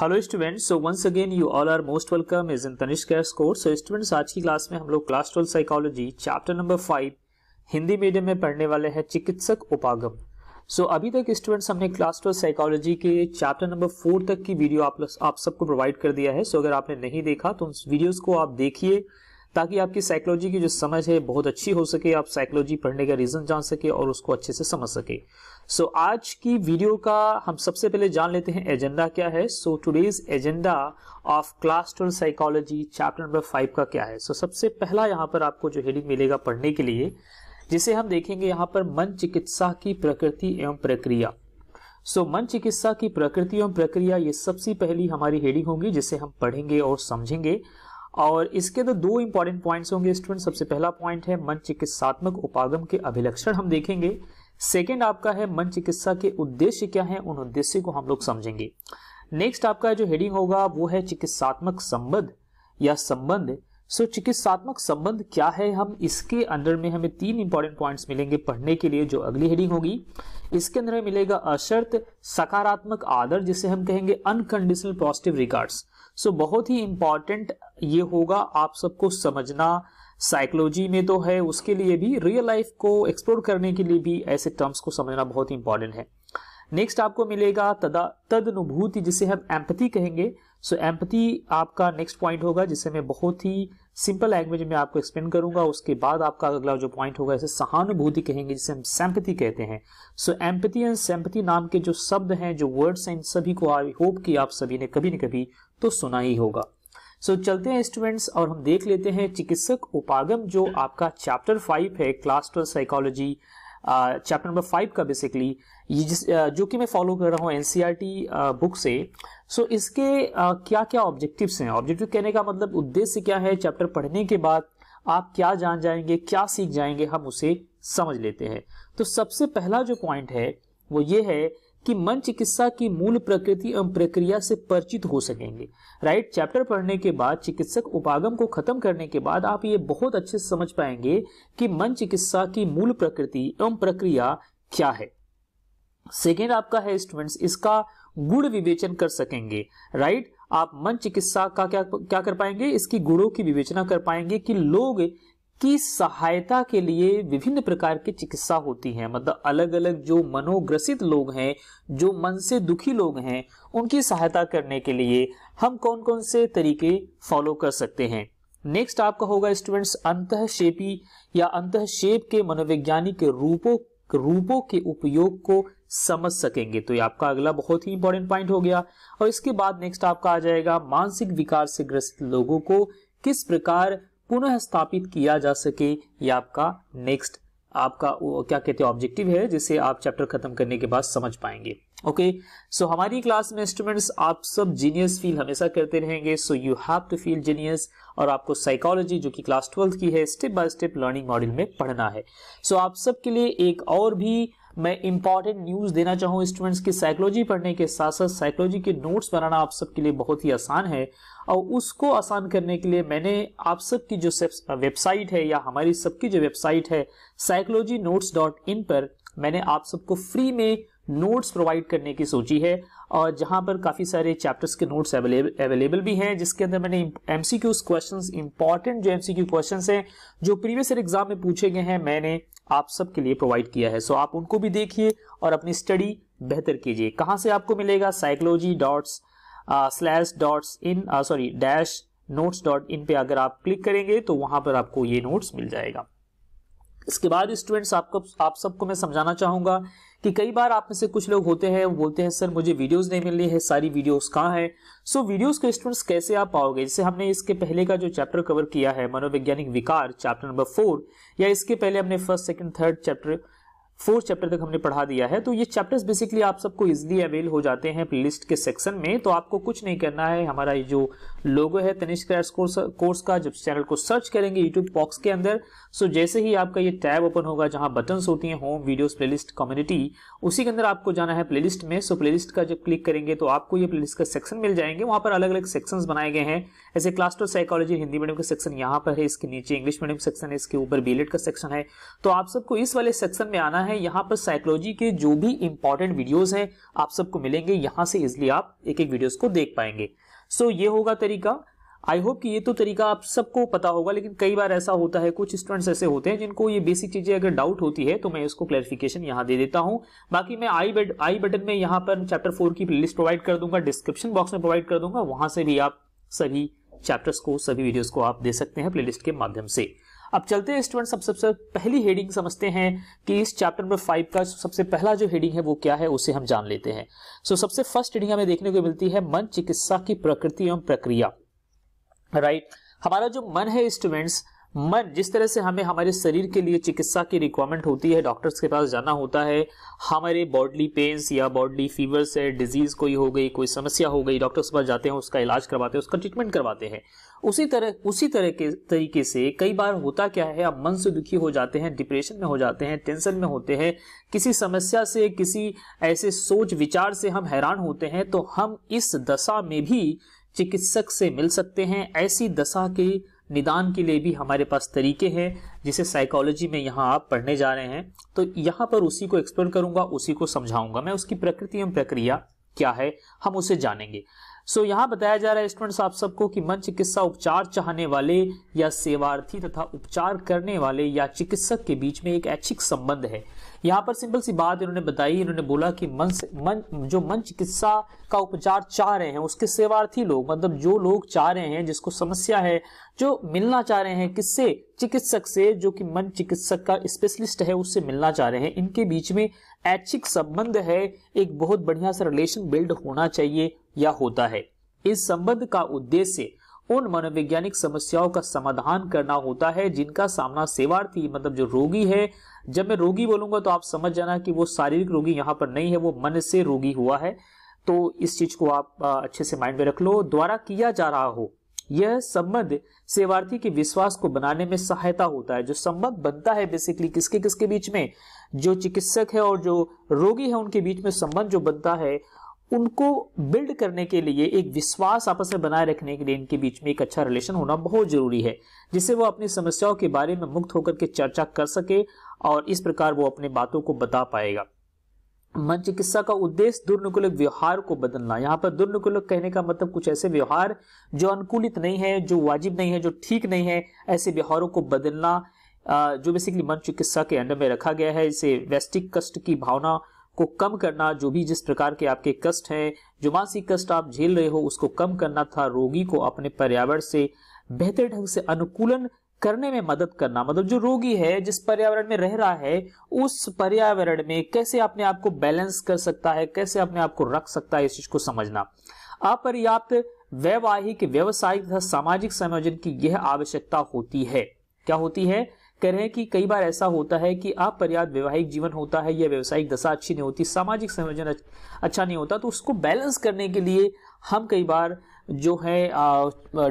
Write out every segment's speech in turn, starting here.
Hello students so once again you all are most welcome is in तनिष कैश course so students आज की class में हम लोग class twelve psychology chapter number five Hindi medium में पढ़ने वाले हैं चिकित्सक उपागम सो so, अभी तक स्टूडेंट्स हमने क्लास ट्वेल्व साइकोलॉजी के चैप्टर नंबर फोर तक की वीडियो आप आप सबको प्रोवाइड कर दिया है सो so, अगर आपने नहीं देखा तो उस वीडियोज को आप देखिए ताकि आपकी साइकोलॉजी की जो समझ है बहुत अच्छी हो सके आप साइकोलॉजी पढ़ने का रीजन जान सके और उसको अच्छे से समझ सके सो so, आज की वीडियो का हम सबसे पहले जान लेते हैं एजेंडा क्या है so today's agenda of class twelve psychology chapter number five का क्या है सो so, सबसे पहला यहाँ पर आपको जो हेडिंग मिलेगा पढ़ने के लिए जिसे हम देखेंगे यहाँ पर मन चिकित्सा की प्रकृति एवं प्रक्रिया सो so, मन चिकित्सा की प्रकृति एवं प्रक्रिया ये सबसे पहली हमारी हेडिंग होगी जिसे हम पढ़ेंगे और समझेंगे और इसके तो दो इंपॉर्टेंट पॉइंट्स होंगे स्टूडेंट सबसे पहला पॉइंट है मन चिकित्सात्मक उपागम के अभिलक्षण हम देखेंगे सेकेंड आपका है मन चिकित्सा के उद्देश्य क्या है उन उद्देश्य को हम लोग समझेंगे नेक्स्ट आपका जो हेडिंग होगा वो है चिकित्सात्मक संबंध या संबंध सो so, चिकित्सात्मक संबंध क्या है हम इसके अंदर में हमें तीन इंपॉर्टेंट पॉइंट्स मिलेंगे पढ़ने के लिए जो अगली हेडिंग होगी इसके अंदर मिलेगा अशर्त सकारात्मक आदर जिसे हम कहेंगे अनकंडीशनल पॉजिटिव रिगार्ड्स सो बहुत ही इंपॉर्टेंट ये होगा आप सबको समझना साइकोलॉजी में तो है उसके लिए भी रियल लाइफ को एक्सप्लोर करने के लिए भी ऐसे टर्म्स को समझना बहुत इंपॉर्टेंट है नेक्स्ट आपको मिलेगा तदा तदनुभूति जिसे हम एम्पति कहेंगे सो so, एम्पति आपका नेक्स्ट पॉइंट होगा जिसे मैं बहुत ही सिंपल लैंग्वेज में आपको एक्सप्लेन करूंगा उसके बाद आपका अगला जो पॉइंट होगा इसे सहानुभूति कहेंगे जिसे हम सैम्पति कहते हैं सो एम्पति एंड सैम्पति नाम के जो शब्द हैं जो वर्ड्स हैं इन सभी को आई होप कि आप सभी ने कभी न कभी तो सुना ही होगा सो so, चलते हैं स्टूडेंट्स और हम देख लेते हैं चिकित्सक उपागम जो आपका चैप्टर फाइव है class twelve psychology chapter number five का बेसिकली ये जिस uh, जो कि मैं फॉलो कर रहा हूँ एनसीईआरटी e बुक से सो so, इसके uh, क्या क्या ऑब्जेक्टिव्स हैं ऑब्जेक्टिव कहने का मतलब उद्देश्य क्या है चैप्टर पढ़ने के बाद आप क्या जान जाएंगे क्या सीख जाएंगे हम उसे समझ लेते हैं तो सबसे पहला जो पॉइंट है वो ये है कि मन चिकित्सा की मूल प्रकृति एवं प्रक्रिया से परिचित हो सकेंगे राइट चैप्टर पढ़ने के बाद चिकित्सक उपागम को खत्म करने के बाद आप ये बहुत अच्छे से समझ पाएंगे कि मन चिकित्सा की मूल प्रकृति एवं प्रक्रिया क्या है सेकेंड आपका है स्टूडेंट्स इसका गुण विवेचन कर सकेंगे राइट आप मन चिकित्सा का क्या क्या कर पाएंगे इसकी गुणों की विवेचना कर पाएंगे कि लोग की सहायता के लिए विभिन्न प्रकार की चिकित्सा होती है मतलब अलग अलग जो मनोग्रसित लोग हैं जो मन से दुखी लोग हैं उनकी सहायता करने के लिए हम कौन कौन से तरीके फॉलो कर सकते हैं नेक्स्ट आपका होगा स्टूडेंट्स अंत शेपी या अंत शेप के मनोवैज्ञानिक रूपों रूपों के उपयोग को समझ सकेंगे तो ये आपका अगला बहुत ही इंपॉर्टेंट पॉइंट हो गया और इसके बाद नेक्स्ट आपका आ जाएगा मानसिक विकार से ग्रसित लोगों को किस प्रकार पुनः स्थापित किया जा सके ये आपका नेक्स्ट आपका क्या कहते हैं ऑब्जेक्टिव है जिसे आप चैप्टर खत्म करने के बाद समझ पाएंगे ओके सो so हमारी क्लास में स्टूडेंट्स आप सब जीनियस फील हमेशा करते रहेंगे so you have to feel genius और आपको साइकोलॉजी जो कि क्लास ट्वेल्थ की है step by step learning model में पढ़ना है सो so आप सबके लिए एक और भी मैं इंपॉर्टेंट न्यूज देना चाहूँ स्टूडेंट्स की साइकोलॉजी पढ़ने के साथ साथ साइकोलॉजी के नोट्स बनाना आप सबके लिए बहुत ही आसान है और उसको आसान करने के लिए मैंने आप सबकी जो वेबसाइट है या हमारी सबकी जो वेबसाइट है साइकोलॉजी नोट्स डॉट इन पर मैंने आप सबको फ्री में नोट्स प्रोवाइड करने की सोची है और जहां पर काफी सारे चैप्टर्स के नोट्स अवेलेबल भी हैं जिसके अंदर मैंने एमसीक्यू क्वेश्चंस इंपॉर्टेंट जो एमसीक्यू क्वेश्चंस हैं जो प्रीवियस एग्जाम में पूछे गए हैं मैंने आप सबके लिए प्रोवाइड किया है सो आप उनको भी देखिए और अपनी स्टडी बेहतर कीजिए कहाँ से आपको मिलेगा psychology dots slash dots in sorry dash notes dot in पे अगर आप क्लिक करेंगे तो वहां पर आपको ये नोट्स मिल जाएगा इसके बाद स्टूडेंट्स आपको आप सबको मैं समझाना चाहूंगा कि कई बार आप में से कुछ लोग होते हैं बोलते हैं सर मुझे वीडियोस नहीं मिल रही है सारी वीडियोस कहाँ हैं सो वीडियोस के स्टूडेंट्स कैसे आप पाओगे जैसे हमने इसके पहले का जो चैप्टर कवर किया है मनोवैज्ञानिक विकार चैप्टर नंबर फोर या इसके पहले हमने first second third chapter fourth chapter तक हमने पढ़ा दिया है तो ये चैप्टर्स बेसिकली आप सबको इजिली अवेल हो जाते हैं प्ले के सेक्शन में तो आपको कुछ नहीं करना है हमारा ये जो लोगो है तनिष्क क्रैश कोर्स कोर्स का जब चैनल को सर्च करेंगे यूट्यूब बॉक्स के अंदर सो जैसे ही आपका ये टैब ओपन होगा जहां बटन्स होती हैं होम वीडियोस प्लेलिस्ट कम्युनिटी उसी के अंदर आपको जाना है प्लेलिस्ट में सो प्लेलिस्ट का जब क्लिक करेंगे तो आपको ये प्लेलिस्ट का सेक्शन मिल जाएंगे वहां पर अलग अलग सेक्शन बनाए गए हैं ऐसे class two psychology Hindi medium का सेक्शन यहाँ पर है इसके नीचे इंग्लिश मीडियम सेक्शन है इसके ऊपर बी e का सेक्शन है तो आप सबको इस वाले सेक्शन में आना है यहाँ पर साइकोलॉजी के जो भी इंपॉर्टेंट वीडियोज हैं आप सबको मिलेंगे यहाँ से इजिली आप एक एक वीडियोज को देख पाएंगे सो so, ये होगा तरीका आई होप कि ये तो तरीका आप सबको पता होगा लेकिन कई बार ऐसा होता है कुछ स्टूडेंट्स ऐसे होते हैं जिनको ये बेसिक चीजें अगर डाउट होती है तो मैं इसको क्लैरिफिकेशन यहाँ दे देता हूँ बाकी मैं आई बट आई बटन में यहाँ पर चैप्टर फोर की लिस्ट प्रोवाइड कर दूंगा डिस्क्रिप्शन बॉक्स में प्रोवाइड कर दूंगा वहां से भी आप सभी चैप्टर्स को सभी वीडियोस को आप दे सकते हैं प्लेलिस्ट के माध्यम से अब चलते हैं स्टूडेंट्स अब सबसे पहली हेडिंग समझते हैं कि इस चैप्टर नंबर फाइव का सबसे पहला जो हेडिंग है वो क्या है उसे हम जान लेते हैं सो so, सबसे फर्स्ट हेडिंग हमें देखने को मिलती है मन चिकित्सा की प्रकृति एवं प्रक्रिया राइट right? हमारा जो मन है स्टूडेंट्स मन जिस तरह से हमें हमारे शरीर के लिए चिकित्सा की रिक्वायरमेंट होती है डॉक्टर्स के पास जाना होता है हमारे बॉडली पेन्स या बॉडली फीवर से डिजीज कोई हो गई कोई समस्या हो गई डॉक्टर्स के पास जाते हैं उसका इलाज करवाते हैं उसका ट्रीटमेंट करवाते हैं उसी तरह उसी तरह के तरीके से कई बार होता क्या है आप मन से दुखी हो जाते हैं डिप्रेशन में हो जाते हैं टेंशन में होते हैं किसी समस्या से किसी ऐसे सोच विचार से हम हैरान होते हैं तो हम इस दशा में भी चिकित्सक से मिल सकते हैं ऐसी दशा के निदान के लिए भी हमारे पास तरीके हैं जिसे साइकोलॉजी में यहाँ आप पढ़ने जा रहे हैं तो यहाँ पर उसी को एक्सप्लेन करूंगा उसी को समझाऊंगा मैं उसकी प्रकृति एवं प्रक्रिया क्या है हम उसे जानेंगे सो so, यहाँ बताया जा रहा है स्टूडेंट्स आप सबको कि मन चिकित्सा उपचार चाहने वाले या सेवार्थी तथा उपचार करने वाले या चिकित्सक के बीच में एक ऐच्छिक संबंध है यहाँ पर सिंपल सी बात इन्होंने बताई इन्होंने बोला कि मन से, मन जो मन चिकित्सा का उपचार चाह रहे हैं उसके सेवार्थी लोग मतलब जो लोग चाह रहे हैं जिसको समस्या है जो मिलना चाह रहे हैं किससे चिकित्सक से जो कि मन चिकित्सक का स्पेशलिस्ट है उससे मिलना चाह रहे हैं इनके बीच में ऐच्छिक संबंध है एक बहुत बढ़िया सा रिलेशन बिल्ड होना चाहिए या होता है इस संबंध का उद्देश्य उन मनोवैज्ञानिक समस्याओं का समाधान करना होता है जिनका सामना सेवार्थी मतलब जो रोगी है जब मैं रोगी बोलूंगा तो आप समझ जाना कि वो शारीरिक रोगी यहाँ पर नहीं है वो मन से रोगी हुआ है तो इस चीज को आप अच्छे से माइंड में रख लो द्वारा किया जा रहा हो यह संबंध सेवार्थी के विश्वास को बनाने में सहायता होता है जो संबंध बनता है बेसिकली किसके किसके बीच में जो चिकित्सक है और जो रोगी है उनके बीच में संबंध जो बनता है उनको बिल्ड करने के लिए एक विश्वास आपस में बनाए रखने के लिए इनके बीच में एक अच्छा रिलेशन होना बहुत जरूरी है जिससे वो अपनी समस्याओं के बारे में मुक्त होकर के चर्चा कर सके और इस प्रकार वो अपने बातों को बता पाएगा मन चिकित्सा का उद्देश्य दुर्नुकूलक व्यवहार को बदलना यहाँ पर दुर्नुकूलक कहने का मतलब कुछ ऐसे व्यवहार जो अनुकूलित नहीं है जो वाजिब नहीं है जो ठीक नहीं है ऐसे व्यवहारों को बदलना जो बेसिकली मन चिकित्सा के अंडर में रखा गया है इसे वैस्टिक कष्ट की भावना को कम करना जो भी जिस प्रकार के आपके कष्ट हैं जो मानसिक कष्ट आप झेल रहे हो उसको कम करना था रोगी को अपने पर्यावरण से बेहतर ढंग से अनुकूलन करने में मदद करना मतलब जो रोगी है जिस पर्यावरण में रह रहा है उस पर्यावरण में कैसे अपने आप को बैलेंस कर सकता है कैसे अपने आप को रख सकता है इस चीज को समझना अपर्याप्त वैवाहिक व्यवसायिक तथा सामाजिक संयोजन की यह आवश्यकता होती है क्या होती है कह रहे हैं कि कई बार ऐसा होता है कि आप पर्याप्त वैवाहिक जीवन होता है या व्यवसायिक दशा अच्छी नहीं होती सामाजिक संयोजन अच्छा नहीं होता तो उसको बैलेंस करने के लिए हम कई बार जो है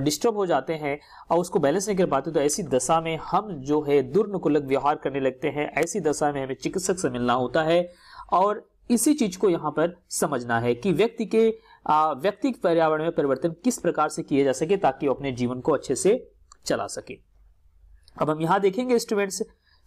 डिस्टर्ब हो जाते हैं और उसको बैलेंस नहीं कर पाते तो ऐसी दशा में हम जो है दुर्नकुलक व्यवहार करने लगते हैं ऐसी दशा में हमें चिकित्सक से मिलना होता है और इसी चीज को यहाँ पर समझना है कि व्यक्ति के व्यक्ति पर्यावरण में परिवर्तन किस प्रकार से किए जा सके ताकि वो अपने जीवन को अच्छे से चला सके अब हम यहां देखेंगे स्टूडेंट्स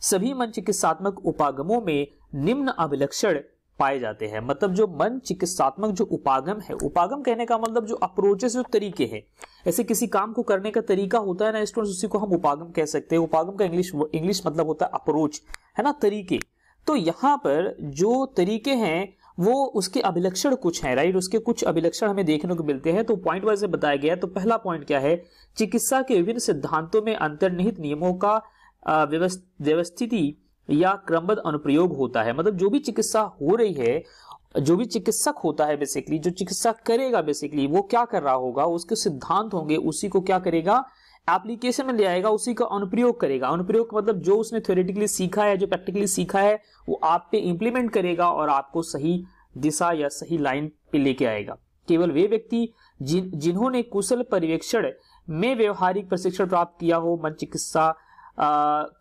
सभी मन चिकित्सात्मक उपागमों में निम्न अभिलक्षण पाए जाते हैं मतलब जो मन चिकित्सात्मक जो उपागम है उपागम कहने का मतलब जो अप्रोचेस जो तरीके हैं ऐसे किसी काम को करने का तरीका होता है ना स्टूडेंट्स उसी को हम उपागम कह सकते हैं उपागम का इंग्लिश इंग्लिश मतलब होता है अप्रोच है ना तरीके तो यहाँ पर जो तरीके हैं वो उसके अभिलक्षण कुछ हैं राइट उसके कुछ अभिलक्षण हमें देखने को मिलते हैं तो पॉइंट वाइज में बताया गया तो पहला पॉइंट क्या है चिकित्सा के विभिन्न सिद्धांतों में अंतर्निहित नियमों का व्यवस्थिति या क्रमबद्ध अनुप्रयोग होता है मतलब जो भी चिकित्सा हो रही है जो भी चिकित्सक होता है बेसिकली जो चिकित्सा करेगा बेसिकली वो क्या कर रहा होगा उसके सिद्धांत होंगे उसी को क्या करेगा एप्लीकेशन में ले आएगा उसी का अनुप्रयोग करेगा अनुप्रयोग मतलब जो उसने थ्योरेटिकली सीखा है जो प्रैक्टिकली सीखा है वो आप पे इम्प्लीमेंट करेगा और आपको सही दिशा या सही लाइन पे लेके आएगा केवल वे व्यक्ति जिन जिन्होंने कुशल पर्यवेक्षण में व्यवहारिक प्रशिक्षण प्राप्त किया हो मन चिकित्सा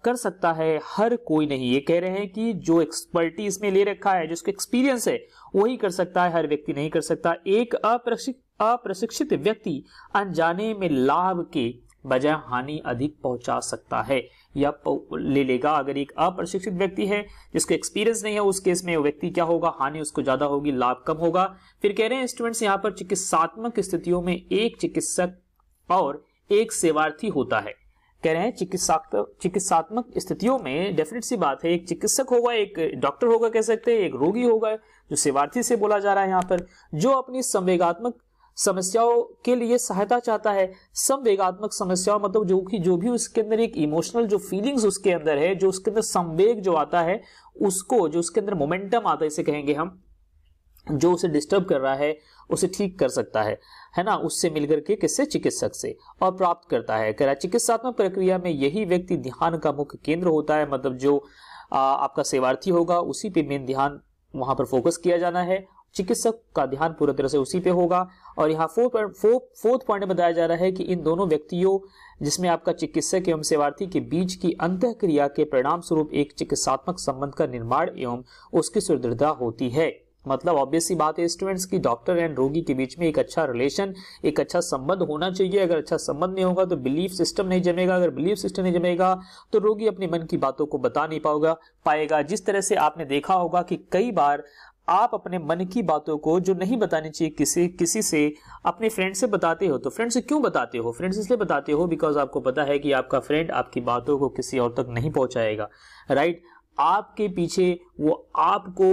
कर सकता है हर कोई नहीं ये कह रहे हैं कि जो एक्सपर्टी इसमें ले रखा है जिसको एक्सपीरियंस है वही कर सकता है हर व्यक्ति नहीं कर सकता एक अप्रशिक्षित अप्रशिक्षित व्यक्ति अनजाने में लाभ के बजाय हानि अधिक पहुंचा सकता है या ले लेगा अगर एक अप्रशिक्षित व्यक्ति है जिसको एक्सपीरियंस नहीं है उस केस में व्यक्ति क्या होगा हानि उसको ज्यादा होगी लाभ कम होगा फिर कह रहे हैं स्टूडेंट्स यहाँ पर चिकित्सात्मक स्थितियों में एक चिकित्सक और एक सेवार्थी होता है कह रहे हैं चिकित्सा चिकित्सात्मक स्थितियों में डेफिनेट सी बात है एक चिकित्सक होगा एक डॉक्टर होगा कह सकते हैं एक रोगी होगा जो सेवार्थी से बोला जा रहा है यहाँ पर जो अपनी संवेगात्मक समस्याओं के लिए सहायता चाहता है संवेगात्मक समस्याओं मतलब जो कि जो भी उसके अंदर एक इमोशनल जो फीलिंग्स उसके अंदर है जो उसके अंदर संवेग जो आता है उसको जो उसके अंदर मोमेंटम आता है इसे कहेंगे हम जो उसे डिस्टर्ब कर रहा है उसे ठीक कर सकता है है ना उससे मिलकर के किससे चिकित्सक से और प्राप्त करता है करा चिकित्सात्मक प्रक्रिया में यही व्यक्ति ध्यान का मुख्य केंद्र होता है मतलब जो आपका सेवार्थी होगा उसी पे मेन ध्यान वहां पर फोकस किया जाना है चिकित्सक का ध्यान पूरी तरह से उसी पे होगा और यहाँ फोर्थ फोर्थ पॉइंट बताया जा रहा है कि इन दोनों व्यक्तियों जिसमें आपका चिकित्सक एवं सेवार्थी के बीच की अंत क्रिया के परिणाम स्वरूप एक चिकित्सात्मक संबंध का निर्माण एवं उसकी सुदृढ़ता होती है मतलब ऑब्वियसली बात है स्टूडेंट्स की डॉक्टर एंड रोगी के बीच में एक अच्छा रिलेशन एक अच्छा संबंध होना चाहिए अगर अच्छा संबंध नहीं होगा तो बिलीफ सिस्टम नहीं जमेगा अगर बिलीफ सिस्टम नहीं जमेगा तो रोगी अपने मन की बातों को बता नहीं पाओगा पाएगा जिस तरह से आपने देखा होगा कि कई बार आप अपने मन की बातों को जो नहीं बतानी चाहिए किसी किसी से अपने फ्रेंड से बताते हो तो फ्रेंड से क्यों बताते हो फ्रेंड से इसलिए बताते हो बिकॉज आपको पता है कि आपका फ्रेंड आपकी बातों को किसी और तक नहीं पहुंचाएगा राइट आपके पीछे वो आपको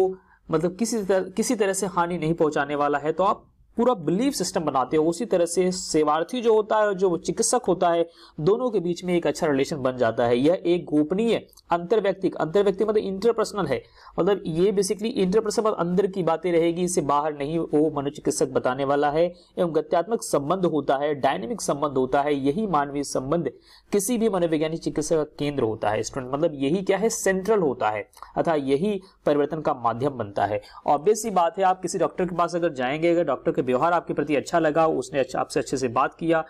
मतलब किसी तरह किसी तरह से हानि नहीं पहुंचाने वाला है तो आप पूरा बिलीफ सिस्टम बनाते हो उसी तरह से सेवार्थी जो होता है और जो चिकित्सक होता है दोनों के बीच में एक अच्छा रिलेशन बन जाता है यह एक गोपनीय अंतर्व्यक्तिक अंतर्व्यक्तिक मतलब इंटरपर्सनल है मतलब ये बेसिकली मतलब इंटरपर्सनल अंदर की बातें रहेगी इसे बाहर नहीं वो मनोचिकित्सक बताने वाला है एवं गत्यात्मक संबंध होता है डायनेमिक संबंध होता है यही मानवीय संबंध किसी भी मनोवैज्ञानिक चिकित्सा का केंद्र होता है स्टूडेंट मतलब यही क्या है सेंट्रल होता है अर्थात यही परिवर्तन का माध्यम बनता है ऑब्वियसली बात है आप किसी डॉक्टर के पास अगर जाएंगे अगर डॉक्टर के व्यवहार आपके प्रति अच्छा लगा उसने अच्छा, आपसे अच्छे से बात किया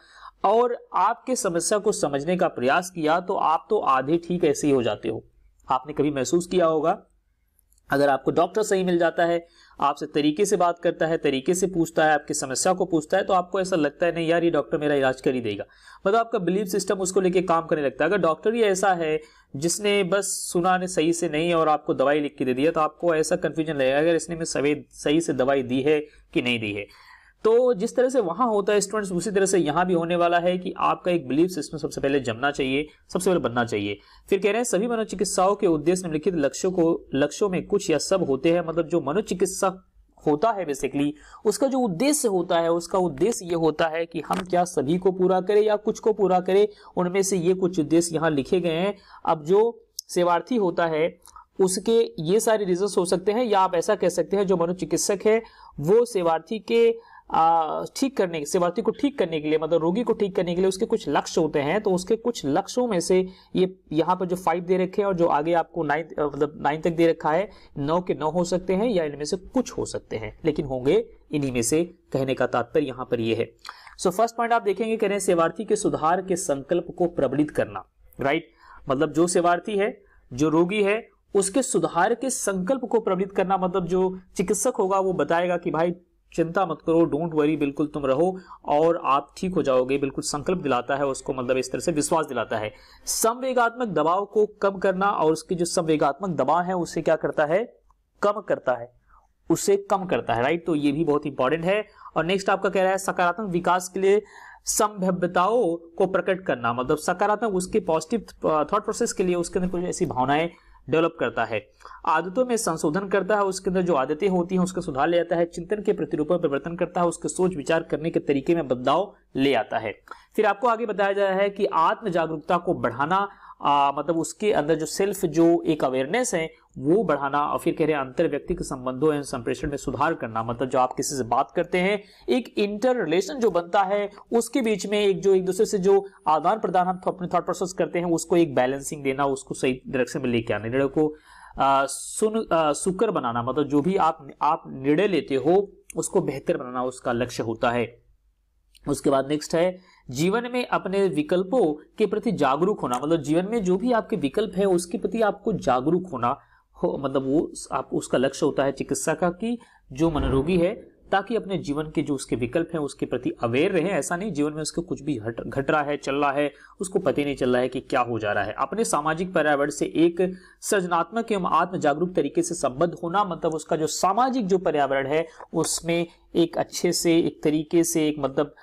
और आपके समस्या को समझने का प्रयास किया तो आप तो आधे ठीक ऐसे ही हो जाते हो आपने कभी महसूस किया होगा अगर आपको डॉक्टर सही मिल जाता है आपसे तरीके से बात करता है तरीके से पूछता है आपकी समस्या को पूछता है तो आपको ऐसा लगता है नहीं यार ये डॉक्टर मेरा इलाज कर ही देगा मतलब आपका बिलीफ सिस्टम उसको लेके काम करने लगता है अगर डॉक्टर ही ऐसा है जिसने बस सुना ने सही से नहीं और आपको दवाई लिख के दे दिया तो आपको ऐसा कन्फ्यूजन लगेगा अगर इसने सवेद सही से दवाई दी है कि नहीं दी है तो जिस तरह से वहां होता है स्टूडेंट्स उसी तरह से यहां भी होने वाला है कि आपका एक बिलीफ सिस्टम सबसे पहले जमना चाहिए सबसे पहले बनना चाहिए फिर कह रहे हैं सभी मनोचिकित्साओं के उद्देश्य निम्नलिखित लक्ष्यों को लक्ष्यों में कुछ या सब होते हैं मतलब जो मनोचिकित्सा होता है बेसिकली उसका जो उद्देश्य होता है उसका उद्देश्य ये होता है कि हम क्या सभी को पूरा करें या कुछ को पूरा करें उनमें से ये कुछ उद्देश्य यहाँ लिखे गए हैं अब जो सेवार्थी होता है उसके ये सारे रीजन हो सकते हैं या आप ऐसा कह सकते हैं जो मनोचिकित्सक है वो सेवार्थी के ठीक करने सेवार्थी को ठीक करने के लिए मतलब रोगी को ठीक करने के लिए उसके कुछ लक्ष्य होते हैं तो उसके कुछ लक्ष्यों में से ये यहाँ पर जो फाइव दे रखे हैं और जो आगे आपको नाइन मतलब नाइन तक दे रखा है नौ के नौ हो सकते हैं या इनमें से कुछ हो सकते हैं लेकिन होंगे इन्हीं में से कहने का तात्पर्य यहाँ पर यह है सो फर्स्ट पॉइंट आप देखेंगे कह रहे हैं सेवार्थी के सुधार के संकल्प को प्रबलित करना राइट मतलब जो सेवार्थी है जो रोगी है उसके सुधार के संकल्प को प्रबलित करना मतलब जो चिकित्सक होगा वो बताएगा कि भाई चिंता मत करो डोंट वरी बिल्कुल तुम रहो और आप ठीक हो जाओगे बिल्कुल संकल्प दिलाता है उसको मतलब इस तरह से विश्वास दिलाता है संवेगात्मक दबाव को कम करना और उसकी जो संवेगात्मक दबाव है उसे क्या करता है कम करता है उसे कम करता है राइट तो ये भी बहुत इंपॉर्टेंट है और नेक्स्ट आपका कह रहा है सकारात्मक विकास के लिए संभव्यताओं को प्रकट करना मतलब सकारात्मक उसके पॉजिटिव थॉट प्रोसेस के लिए उसके अंदर कुछ ऐसी भावनाएं डेवलप करता है आदतों में संशोधन करता है उसके अंदर जो आदतें होती हैं उसका सुधार ले आता है चिंतन के प्रतिरूपण परिवर्तन करता है उसके सोच विचार करने के तरीके में बदलाव ले आता है फिर आपको आगे बताया जा रहा है कि आत्म जागरूकता को बढ़ाना आ, मतलब उसके अंदर जो सेल्फ जो एक अवेयरनेस है वो बढ़ाना और फिर कह रहे हैं अंतर व्यक्तिगत संबंधों एवं संप्रेषण में सुधार करना मतलब जो आप किसी से बात करते हैं एक इंटर रिलेशन जो बनता है उसके बीच में एक जो एक दूसरे से जो आदान प्रदान हम अपने थॉट प्रोसेस करते हैं उसको एक बैलेंसिंग देना उसको सही डायरेक्शन में लेके आना निर्णय को आ, सुन सुकर बनाना मतलब जो भी आप आप निर्णय लेते हो उसको बेहतर बनाना उसका लक्ष्य होता है उसके बाद नेक्स्ट है जीवन में अपने विकल्पों के प्रति जागरूक होना मतलब जीवन में जो भी आपके विकल्प है उसके प्रति आपको जागरूक होना हो मतलब वो आप उसका लक्ष्य होता है चिकित्सा का कि जो मनोरोगी है ताकि अपने जीवन के जो उसके विकल्प हैं उसके प्रति अवेयर रहे ऐसा नहीं जीवन में उसको कुछ भी घट घट रहा है चल रहा है उसको पता ही नहीं चल रहा है कि क्या हो जा रहा है अपने सामाजिक पर्यावरण से एक सृजनात्मक एवं आत्म जागरूक तरीके से संबद्ध होना मतलब उसका जो सामाजिक जो पर्यावरण है उसमें एक अच्छे से एक तरीके से एक मतलब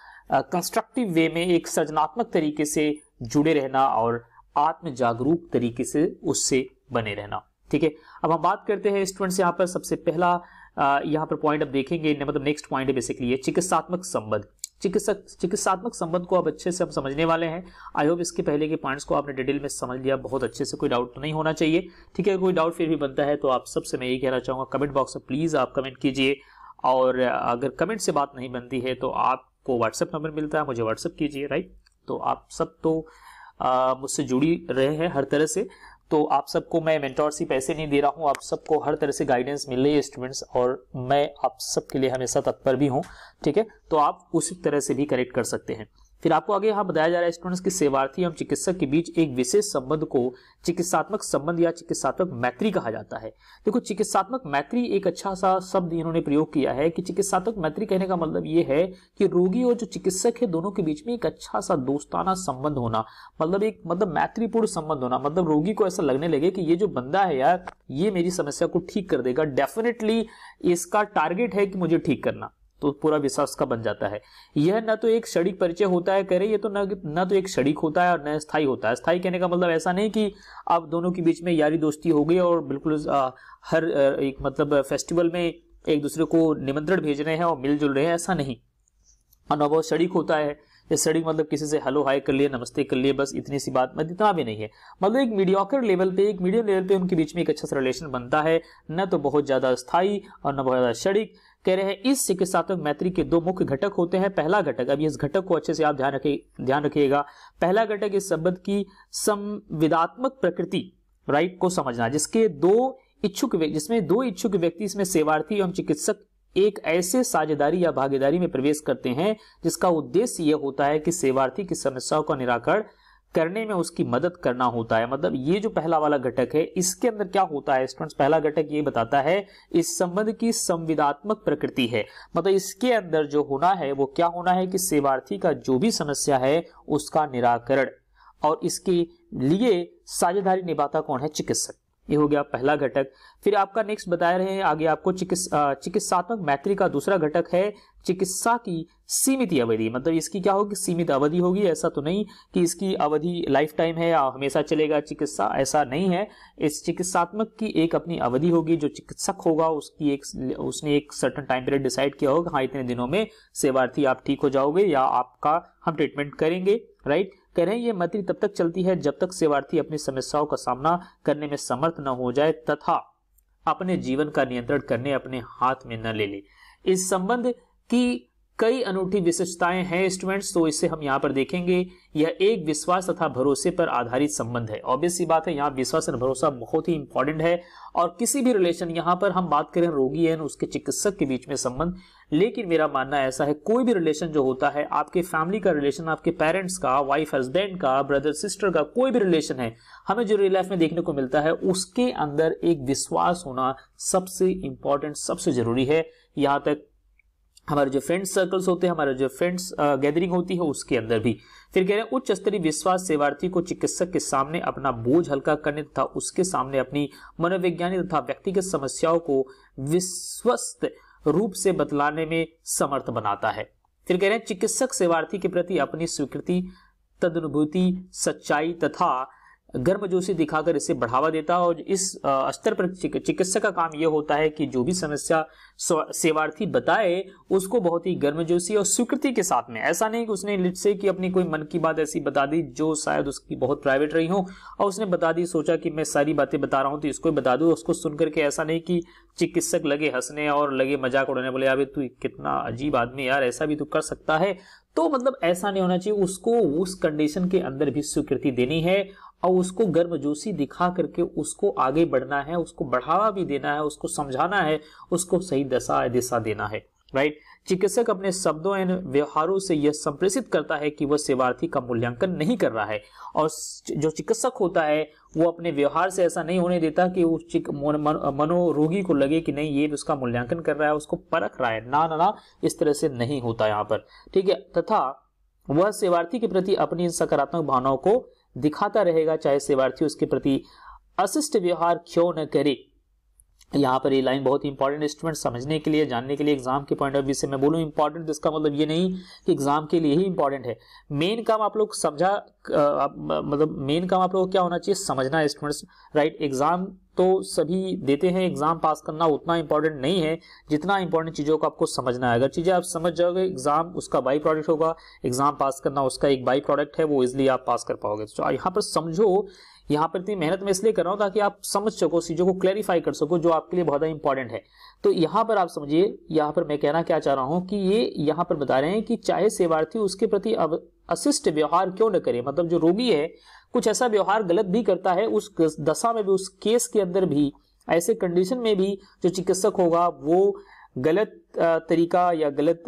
कंस्ट्रक्टिव वे में एक सृजनात्मक तरीके से जुड़े रहना और आत्म जागरूक तरीके से उससे बने रहना ठीक है अब हम बात करते हैं स्टूडेंट्स यहाँ पर सबसे पहला यहाँ पर पॉइंट आप देखेंगे मतलब नेक्स्ट पॉइंट बेसिकली ये चिकित्सात्मक संबंध चिकित्सक चिकित्सात्मक संबंध को आप अच्छे से हम समझने वाले हैं आई होप इसके पहले के पॉइंट्स को आपने डिटेल में समझ लिया बहुत अच्छे से कोई डाउट तो नहीं होना चाहिए ठीक है कोई डाउट फिर भी बनता है तो आप सबसे मैं यही कहना चाहूँगा कमेंट बॉक्स में प्लीज़ आप कमेंट कीजिए और अगर कमेंट से बात नहीं बनती है तो आप को व्हाट्सएप नंबर मिलता है मुझे व्हाट्सएप कीजिए राइट तो आप सब तो मुझसे जुड़ी रहे हैं हर तरह से तो आप सबको मैं मेंटोरशिप ऐसे नहीं दे रहा हूँ आप सबको हर तरह से गाइडेंस मिल रही है स्टूडेंट्स और मैं आप सबके लिए हमेशा तत्पर भी हूँ ठीक है तो आप उसी तरह से भी करेक्ट कर सकते हैं फिर आपको आगे यहाँ बताया जा रहा है स्टूडेंट्स की सेवार्थी एवं चिकित्सक के बीच एक विशेष संबंध को चिकित्सात्मक संबंध या चिकित्सात्मक मैत्री कहा जाता है देखो चिकित्सात्मक मैत्री एक अच्छा सा शब्द इन्होंने प्रयोग किया है कि चिकित्सात्मक मैत्री कहने का मतलब ये है कि रोगी और जो चिकित्सक है दोनों के बीच में एक अच्छा सा दोस्ताना संबंध होना मतलब एक मतलब मैत्रीपूर्ण संबंध होना मतलब रोगी को ऐसा लगने लगे कि ये जो बंदा है यार ये मेरी समस्या को ठीक कर देगा डेफिनेटली इसका टारगेट है कि मुझे ठीक करना तो पूरा विश्वास का बन जाता है यह ना तो एक क्षणिक परिचय होता है करे ये तो ना ना तो एक क्षणिक होता है और न स्थाई होता है स्थाई कहने का मतलब ऐसा नहीं कि आप दोनों के बीच में यारी दोस्ती हो गई और बिल्कुल आ, हर एक मतलब फेस्टिवल में एक दूसरे को निमंत्रण भेज रहे हैं और मिलजुल रहे हैं ऐसा नहीं और ना बहुत क्षणिक होता है ये सड़क मतलब किसी से हेलो हाय कर लिए नमस्ते कर लिए बस इतनी सी बात मतलब इतना भी नहीं है मतलब एक मीडियोकर लेवल पे एक मीडियम लेवल पे उनके बीच में एक अच्छा सा रिलेशन बनता है न तो बहुत ज़्यादा स्थायी और न बहुत ज़्यादा सड़क कह रहे हैं इस चिकित्सात्मक मैत्री के दो मुख्य घटक होते हैं पहला घटक अब इस घटक को अच्छे से आप ध्यान रखिए ध्यान रखिएगा पहला घटक इस संबंध की संविदात्मक प्रकृति राइट को समझना जिसके दो इच्छुक जिसमें दो इच्छुक व्यक्ति इसमें सेवार्थी एवं चिकित्सक एक ऐसे साझेदारी या भागीदारी में प्रवेश करते हैं जिसका उद्देश्य यह होता है कि सेवार्थी की समस्याओं का निराकरण करने में उसकी मदद करना होता है मतलब ये जो पहला वाला घटक है इसके अंदर क्या होता है स्टूडेंट्स पहला घटक ये बताता है इस संबंध की संविदात्मक प्रकृति है मतलब इसके अंदर जो होना है वो क्या होना है कि सेवार्थी का जो भी समस्या है उसका निराकरण और इसके लिए साझेदारी निभाता कौन है चिकित्सक ये हो गया पहला घटक फिर आपका नेक्स्ट बता रहे हैं आगे आपको चिकित्सात्मक मैत्री का दूसरा घटक है चिकित्सा की सीमित अवधि मतलब इसकी क्या होगी सीमित अवधि होगी ऐसा तो नहीं कि इसकी अवधि लाइफ टाइम है हमेशा चलेगा चिकित्सा ऐसा नहीं है इस चिकित्सात्मक की एक अपनी अवधि होगी जो चिकित्सक होगा उसकी एक उसने एक सर्टन टाइम पीरियड डिसाइड किया होगा हाँ इतने दिनों में सेवार्थी आप ठीक हो जाओगे या आपका हम ट्रीटमेंट करेंगे राइट कह रहे हैं ये मैत्री तब तक चलती है जब तक सेवार्थी अपनी समस्याओं का सामना करने में समर्थ न हो जाए तथा अपने जीवन का नियंत्रण करने अपने हाथ में न ले ले इस संबंध की कई अनूठी विशेषताएं हैं स्टूडेंट्स तो इसे हम यहाँ पर देखेंगे यह एक विश्वास तथा भरोसे पर आधारित संबंध है ऑब्वियस सी बात है यहाँ विश्वास और भरोसा बहुत ही इंपॉर्टेंट है और किसी भी रिलेशन यहाँ पर हम बात करें रोगी है उसके चिकित्सक के बीच में संबंध लेकिन मेरा मानना ऐसा है कोई भी रिलेशन जो होता है आपके फैमिली का रिलेशन आपके पेरेंट्स का वाइफ हस्बैंड का ब्रदर सिस्टर का कोई भी रिलेशन है हमें जो रियल लाइफ में देखने को मिलता है उसके अंदर एक विश्वास होना सबसे इंपॉर्टेंट सबसे जरूरी है यहाँ तक हमारे जो फ्रेंड्स सर्कल्स होते हैं हमारे जो फ्रेंड्स गैदरिंग होती है उसके अंदर भी फिर कह रहे हैं उच्च स्तरीय विश्वास सेवार्थी को चिकित्सक के सामने अपना बोझ हल्का करने तथा उसके सामने अपनी मनोवैज्ञानिक तथा व्यक्तिगत समस्याओं को विश्वस्त रूप से बतलाने में समर्थ बनाता है फिर कह रहे हैं चिकित्सक सेवार्थी के प्रति अपनी स्वीकृति तदनुभूति सच्चाई तथा गर्भजोशी दिखाकर इसे बढ़ावा देता है और इस स्तर पर चिकित्सक का काम यह होता है कि जो भी समस्या सेवार्थी बताए उसको बहुत ही गर्मजोशी और स्वीकृति के साथ में ऐसा नहीं कि उसने लिट से कि अपनी कोई मन की बात ऐसी बता दी जो शायद उसकी बहुत प्राइवेट रही हो और उसने बता दी सोचा कि मैं सारी बातें बता रहा हूं तो इसको बता दू उसको सुन करके ऐसा नहीं कि चिकित्सक लगे हंसने और लगे मजाक उड़ाने बोले अभी तू कितना अजीब आदमी यार ऐसा भी तू कर सकता है तो मतलब ऐसा नहीं होना चाहिए उसको उस कंडीशन के अंदर भी स्वीकृति देनी है और उसको गर्मजोशी दिखा करके उसको आगे बढ़ना है उसको बढ़ावा भी देना है उसको समझाना है उसको सही दशा दिशा देना है राइट चिकित्सक अपने शब्दों एवं व्यवहारों से यह संप्रेषित करता है कि वह सेवार्थी का मूल्यांकन नहीं कर रहा है और जो चिकित्सक होता है वो अपने व्यवहार से ऐसा नहीं होने देता कि उस मनोरोगी को लगे कि नहीं ये उसका मूल्यांकन कर रहा है उसको परख रहा है ना ना ना इस तरह से नहीं होता यहाँ पर ठीक है तथा वह सेवार्थी के प्रति अपनी सकारात्मक भावनाओं को दिखाता रहेगा चाहे सेवार्थी उसके प्रति अशिष्ट व्यवहार क्यों न करे यहाँ पर ये लाइन बहुत ही इंपॉर्टेंट स्टूडेंट समझने के लिए जानने के लिए एग्जाम के पॉइंट ऑफ व्यू से मैं बोलूँ इंपॉर्टेंट इसका मतलब ये नहीं कि एग्जाम के लिए ही इंपॉर्टेंट है मेन काम आप लोग समझा मतलब मेन काम आप लोग क्या होना चाहिए समझना है स्टूडेंट्स राइट एग्जाम तो सभी देते हैं एग्जाम पास करना उतना इंपॉर्टेंट नहीं है जितना इंपॉर्टेंट चीज़ों को आपको समझना है अगर चीज़ें आप समझ जाओगे एग्जाम उसका बाई प्रोडक्ट होगा एग्जाम पास करना उसका एक बाई प्रोडक्ट है वो इजिली आप पास कर पाओगे तो यहाँ पर समझो यहाँ पर इतनी मेहनत मैं इसलिए कर रहा हूँ ताकि आप समझ सको चीज़ों को क्लैरिफाई कर सको जो आपके लिए बहुत इंपॉर्टेंट है तो यहाँ पर आप समझिए यहाँ पर मैं कहना क्या चाह रहा हूँ कि ये यहाँ पर बता रहे हैं कि चाहे सेवार्थी उसके प्रति अब असिस्ट व्यवहार क्यों न करे मतलब जो रोगी है कुछ ऐसा व्यवहार गलत भी करता है उस दशा में भी उस केस के अंदर भी ऐसे कंडीशन में भी जो चिकित्सक होगा वो गलत तरीका या गलत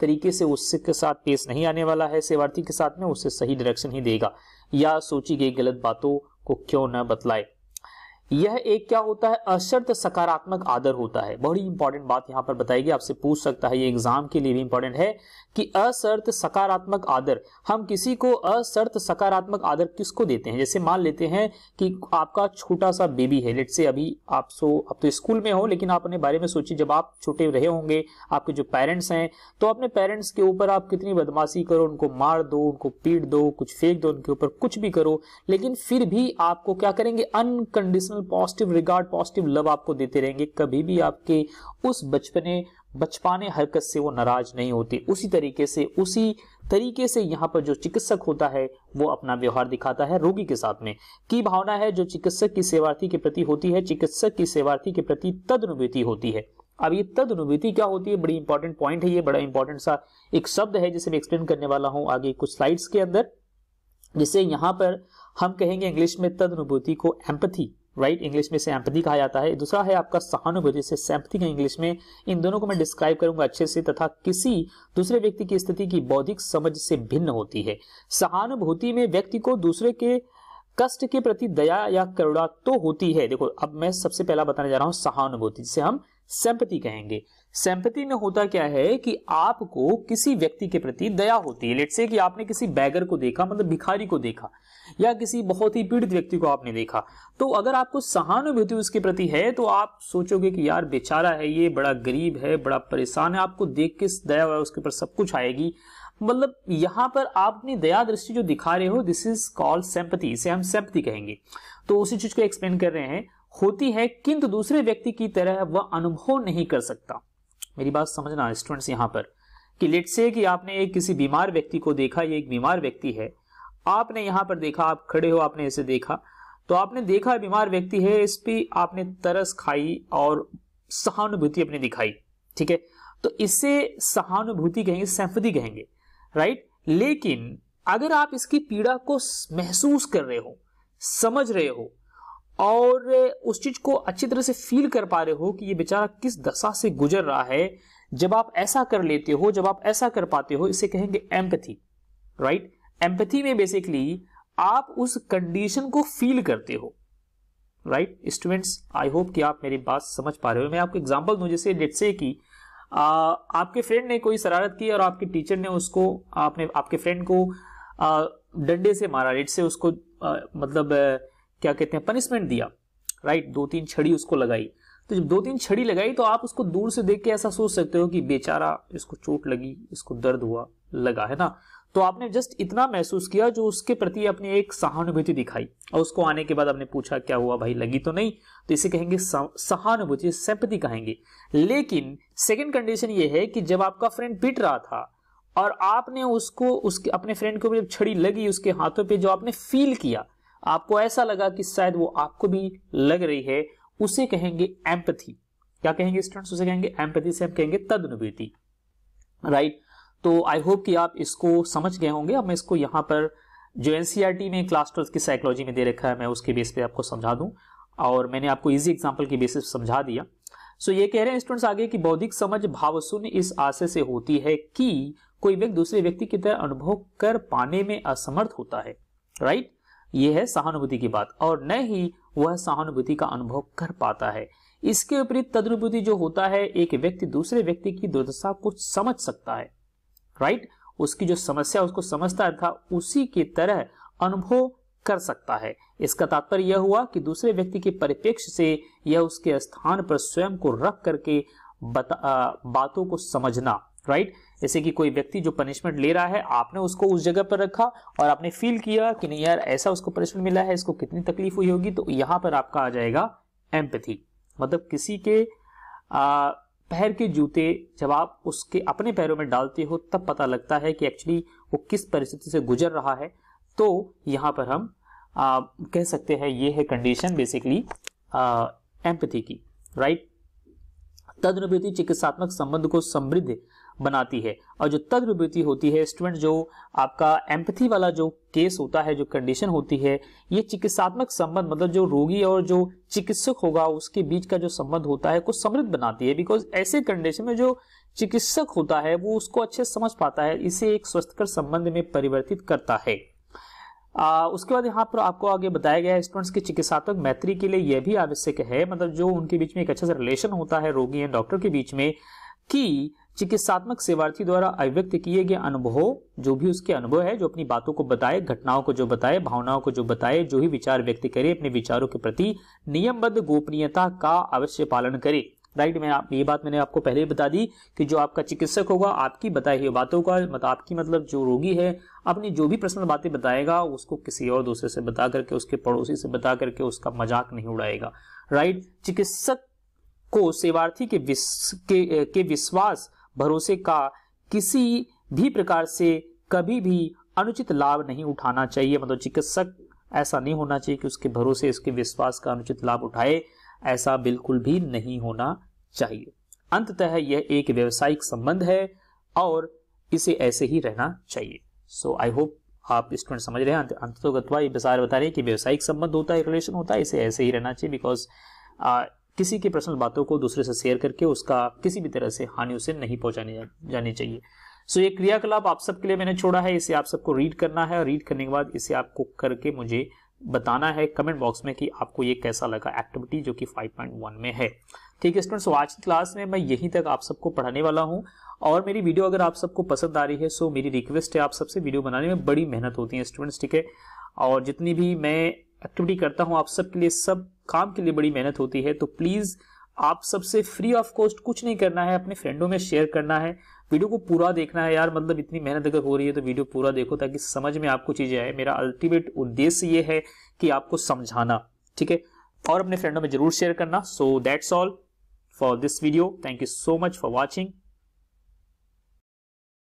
तरीके से उसके साथ पेश नहीं आने वाला है सेवार्थी के साथ में उससे सही डायरेक्शन ही देगा या सोची गई गलत बातों को क्यों न बतलाए यह एक क्या होता है अशर्त सकारात्मक आदर होता है बड़ी इंपॉर्टेंट बात यहां पर बताएगी आपसे पूछ सकता है ये एग्जाम के लिए भी इंपॉर्टेंट है कि असर्त सकारात्मक आदर हम किसी को असर्त सकारात्मक आदर किसको देते हैं जैसे मान लेते हैं कि आपका छोटा सा बेबी है लेट से अभी आप सो आप तो स्कूल में हो लेकिन आप अपने बारे में सोचिए जब आप छोटे रहे होंगे आपके जो पेरेंट्स हैं तो अपने पेरेंट्स के ऊपर आप कितनी बदमाशी करो उनको मार दो उनको पीट दो कुछ फेंक दो उनके ऊपर कुछ भी करो लेकिन फिर भी आपको क्या करेंगे unconditional emotional positive regard positive love आपको देते रहेंगे कभी भी आपके उस बचपने बचपाने हरकत से वो नाराज नहीं होते उसी तरीके से उसी तरीके से यहाँ पर जो चिकित्सक होता है वो अपना व्यवहार दिखाता है रोगी के साथ में की भावना है जो चिकित्सक की सेवार्थी के प्रति होती है चिकित्सक की सेवार्थी के प्रति तदनुभूति होती है अब ये तदनुभूति क्या होती है बड़ी इंपॉर्टेंट पॉइंट है ये बड़ा इंपॉर्टेंट सा एक शब्द है जिसे मैं एक्सप्लेन करने वाला हूँ आगे कुछ स्लाइड्स के अंदर जिसे यहाँ पर हम कहेंगे इंग्लिश में तदनुभूति को एम्पथी राइट इंग्लिश में इसे कहा जाता है दूसरा है आपका सहानुभूति से सैम्पथी है इंग्लिश में इन दोनों को मैं डिस्क्राइब करूंगा अच्छे से तथा किसी दूसरे व्यक्ति की स्थिति की बौद्धिक समझ से भिन्न होती है सहानुभूति में व्यक्ति को दूसरे के कष्ट के प्रति दया या करुणा तो होती है देखो अब मैं सबसे पहला बताने जा रहा हूं सहानुभूति जिसे हम सैम्पति कहेंगे सेम्पति में होता क्या है कि आपको किसी व्यक्ति के प्रति दया होती है लेट से कि आपने किसी बैगर को देखा मतलब भिखारी को देखा या किसी बहुत ही पीड़ित व्यक्ति को आपने देखा तो अगर आपको सहानुभूति उसके प्रति है तो आप सोचोगे कि यार बेचारा है ये बड़ा गरीब है बड़ा परेशान है आपको देख के दया हुआ उसके ऊपर सब कुछ आएगी मतलब यहाँ पर आप अपनी दया दृष्टि जो दिखा रहे हो दिस इज कॉल्ड सेम्पति इसे हम सेम्पति कहेंगे तो उसी चीज को एक्सप्लेन कर रहे हैं होती है किंतु दूसरे व्यक्ति की तरह वह अनुभव नहीं कर सकता मेरी बात समझना स्टूडेंट्स यहाँ पर कि लेट से कि आपने एक किसी बीमार व्यक्ति को देखा ये एक बीमार व्यक्ति है आपने यहाँ पर देखा आप खड़े हो आपने इसे देखा तो आपने देखा बीमार व्यक्ति है इस पर आपने तरस खाई और सहानुभूति अपने दिखाई ठीक है तो इसे सहानुभूति कहेंगे सैफदी कहेंगे राइट लेकिन अगर आप इसकी पीड़ा को महसूस कर रहे हो समझ रहे हो और उस चीज को अच्छी तरह से फील कर पा रहे हो कि ये बेचारा किस दशा से गुजर रहा है जब आप ऐसा कर लेते हो जब आप ऐसा कर पाते हो इसे कहेंगे एम्पथी राइट एम्पथी में बेसिकली आप उस कंडीशन को फील करते हो राइट स्टूडेंट्स आई होप कि आप मेरी बात समझ पा रहे हो मैं आपको एग्जांपल दूं जैसे लेट से कि आ, आपके फ्रेंड ने कोई शरारत की और आपके टीचर ने उसको आपने आपके फ्रेंड को डंडे से मारा लेट से उसको आ, मतलब आ, क्या कहते हैं पनिशमेंट दिया राइट दो तीन छड़ी उसको लगाई तो जब दो तीन छड़ी लगाई तो आप उसको दूर से देख के ऐसा सोच सकते हो कि बेचारा इसको चोट लगी इसको दर्द हुआ लगा है ना तो आपने जस्ट इतना महसूस किया जो उसके प्रति अपने एक सहानुभूति दिखाई और उसको आने के बाद आपने पूछा क्या हुआ भाई लगी तो नहीं तो इसे कहेंगे सहानुभूति सेम्पति कहेंगे लेकिन सेकेंड कंडीशन ये है कि जब आपका फ्रेंड पिट रहा था और आपने उसको उसके अपने फ्रेंड को जब छड़ी लगी उसके हाथों पे जो आपने फील किया आपको ऐसा लगा कि शायद वो आपको भी लग रही है उसे कहेंगे एम्पथी क्या कहेंगे स्टूडेंट्स उसे कहेंगे एम्पथी से हम कहेंगे तदनुभूति राइट तो आई होप कि आप इसको समझ गए होंगे अब मैं इसको यहाँ पर जो एनसीईआरटी e में क्लास ट्वेल्थ की साइकोलॉजी में दे रखा है मैं उसके बेस पे आपको समझा दूं और मैंने आपको इजी एग्जांपल के बेसिस समझा दिया सो ये कह रहे हैं स्टूडेंट्स आगे कि बौद्धिक समझ भावशून्य इस आशय से होती है कि कोई व्यक्ति दूसरे व्यक्ति की तरह अनुभव कर पाने में असमर्थ होता है राइट right? यह है सहानुभूति की बात और न ही वह सहानुभूति का अनुभव कर पाता है इसके विपरीत तदनुभूति जो होता है एक व्यक्ति दूसरे व्यक्ति की दुर्दशा को समझ सकता है राइट उसकी जो समस्या उसको समझता था उसी की तरह अनुभव कर सकता है इसका तात्पर्य यह हुआ कि दूसरे व्यक्ति के परिप्रेक्ष्य से यह उसके स्थान पर स्वयं को रख करके बता, आ, बातों को समझना राइट जैसे कि कोई व्यक्ति जो पनिशमेंट ले रहा है आपने उसको उस जगह पर रखा और आपने फील किया कि नहीं यार ऐसा उसको पनिशमेंट मिला है इसको कितनी तकलीफ हुई होगी तो यहाँ पर आपका आ जाएगा एम्पथी मतलब किसी के आ, पैर के जूते जब आप उसके अपने पैरों में डालते हो तब पता लगता है कि एक्चुअली वो किस परिस्थिति से गुजर रहा है तो यहाँ पर हम आ, कह सकते हैं ये है कंडीशन बेसिकली एम्पथी की राइट तदनुभूति चिकित्सात्मक संबंध को समृद्ध बनाती है और जो तद्विवृत्ति होती है स्टूडेंट जो आपका एम्पथी वाला जो केस होता है जो कंडीशन होती है ये चिकित्सात्मक संबंध मतलब जो रोगी और जो चिकित्सक होगा उसके बीच का जो संबंध होता है को समृद्ध बनाती है बिकॉज ऐसे कंडीशन में जो चिकित्सक होता है वो उसको अच्छे समझ पाता है इसे एक स्वस्थकर संबंध में परिवर्तित करता है आ, उसके बाद यहाँ पर आपको आगे बताया गया है स्टूडेंट्स की चिकित्सात्मक मैत्री के लिए यह भी आवश्यक है मतलब जो उनके बीच में एक अच्छा सा रिलेशन होता है रोगी एंड डॉक्टर के बीच में कि चिकित्सात्मक सेवार्थी द्वारा अभिव्यक्त किए गए अनुभव जो भी उसके अनुभव है जो अपनी बातों को बताए घटनाओं को जो बताए भावनाओं को जो बताए जो ही विचार व्यक्त करे अपने विचारों के प्रति नियमबद्ध गोपनीयता का अवश्य पालन करे राइट मैं आप ये बात मैंने आपको पहले ही बता दी कि जो आपका चिकित्सक होगा आपकी बताई हुई बातों का मतलब आपकी मतलब जो रोगी है अपनी जो भी पर्सनल बातें बताएगा उसको किसी और दूसरे से बता करके उसके पड़ोसी से बता करके उसका मजाक नहीं उड़ाएगा राइट चिकित्सक को सेवार्थी के विश्व के, के विश्वास भरोसे का किसी भी प्रकार से कभी भी अनुचित लाभ नहीं उठाना चाहिए मतलब चिकित्सक ऐसा नहीं होना चाहिए कि उसके भरोसे उसके विश्वास का अनुचित लाभ उठाए ऐसा बिल्कुल भी नहीं होना चाहिए अंततः यह एक व्यवसायिक संबंध है और इसे ऐसे ही रहना चाहिए सो आई होप आप स्टूडेंट समझ रहे हैं अंत अंततोगत्वा ये बता रहे हैं कि व्यवसायिक संबंध होता है रिलेशन होता है इसे ऐसे ही रहना चाहिए बिकॉज किसी की पर्सनल बातों को दूसरे से शेयर करके उसका किसी भी तरह से हानि उसे नहीं पहुंचाने जानी चाहिए सो so, ये क्रियाकलाप आप सबके लिए मैंने छोड़ा है इसे आप सबको रीड करना है और रीड करने के बाद इसे आपको करके मुझे बताना है कमेंट बॉक्स में कि आपको ये कैसा लगा एक्टिविटी जो कि 5.1 में है ठीक है स्टूडेंट्स आज की क्लास में मैं यहीं तक आप सबको पढ़ाने वाला हूँ और मेरी वीडियो अगर आप सबको पसंद आ रही है सो मेरी रिक्वेस्ट है आप सबसे वीडियो बनाने में बड़ी मेहनत होती है स्टूडेंट्स ठीक है और जितनी भी मैं एक्टिविटी करता हूँ आप सबके लिए सब काम के लिए बड़ी मेहनत होती है तो प्लीज़ आप सबसे फ्री ऑफ कॉस्ट कुछ नहीं करना है अपने फ्रेंडों में शेयर करना है वीडियो को पूरा देखना है यार मतलब इतनी मेहनत अगर हो रही है तो वीडियो पूरा देखो ताकि समझ में आपको चीज़ें आए मेरा अल्टीमेट उद्देश्य ये है कि आपको समझाना ठीक है और अपने फ्रेंडों में जरूर शेयर करना so that's all for this video thank you so much for watching